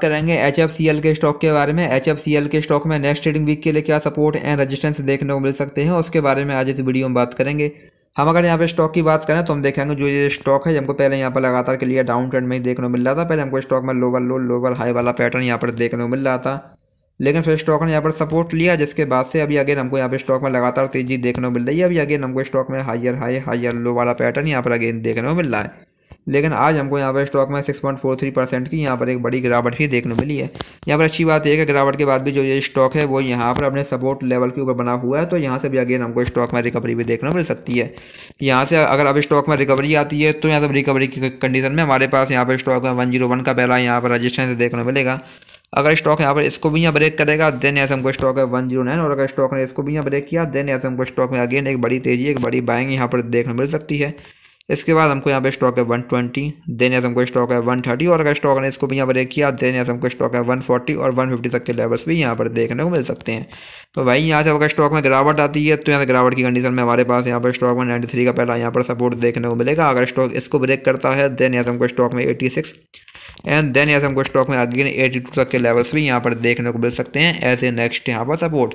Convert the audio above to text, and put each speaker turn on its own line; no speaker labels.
करेंगे H F C L के stock के बारे में एच एफ सी एल के स्टॉक में नेक्स्ट ट्रेडिंग वीक के लिए क्या सपोर्ट एंड रेजिस्टेंस देखने को मिल सकते हैं उसके बारे में आज इस वीडियो में बात करेंगे हम अगर यहाँ पे स्टॉक की बात करें तो हम देखेंगे जो ये स्टॉक है हमको पहले यहाँ पर लगातार के लिए डाउन ट्रेंड में ही देखने को मिल रहा था पहले हमको स्टॉक में लोवर लो लोवर हाई वाला पैटर्न यहाँ पर देखने को मिल रहा था लेकिन फिर स्टॉक ने यहाँ पर सपोर्ट लिया जिसके बाद से अभी अगेन हमको यहाँ पे स्टॉक में लगातार तेजी देखने को मिल रही है अभी अगेन हमको स्टॉक में हाइयर हाई हाइयर लो वाला पैटर्न यहाँ पर अगेन देखने को मिल रहा है लेकिन आज हमको यहाँ पर स्टॉक में 6.43 परसेंट की यहाँ पर एक बड़ी गिरावट भी देखने मिली है यहाँ पर अच्छी बात यह है कि गिरावट के बाद भी जो ये स्टॉक है वो यहाँ पर अपने सपोर्ट लेवल के ऊपर बना हुआ है तो यहाँ से भी अगेन हमको स्टॉक में रिकवरी भी देखने मिल सकती है यहाँ से अगर अब स्टॉक में रिकवरी आती है तो यहाँ से रिकवरी की कंडीशन में हमारे पास यहाँ पर स्टॉक में वन का पहला यहाँ पर रजिस्ट्रेंस देखने मिलेगा अगर स्टॉक यहाँ पर इसको भी यहाँ ब्रेक करेगा देन ऐसे हमको स्टॉक है वन जीरो नाइन और अगर स्टॉक ने इसको भी यहाँ ब्रेक किया देन ऐसे हमको स्टॉक में अगेन एक बड़ी तेजी एक बड़ी बाइंग यहाँ पर देखने मिल सकती है इसके बाद हमको यहाँ पे स्टॉक है 120 देन यहाँ हमको स्टॉक है 130 और अगर स्टॉक ने इसको भी यहाँ पर ब्रेक किया देन यहाँ हमको स्टॉक है 140 और 150 तक के लेवल्स भी यहाँ पर देखने को मिल सकते हैं तो भाई यहाँ से अगर स्टॉक में गिरावट आती है तो यहाँ से गिरावट की कंडीशन में हमारे पास यहाँ पर स्टॉक में नाइन्टी का पहला यहाँ पर सपोर्ट देखने को मिलेगा अगर स्टॉक इसको ब्रेक करता है देन या हमको स्टॉक में एटी एंड देन या हमको स्टॉक में अगेन एटी तक के लेवल्स भी यहाँ पर देखने को मिल सकते हैं एज ए नेक्स्ट यहाँ पर सपोर्ट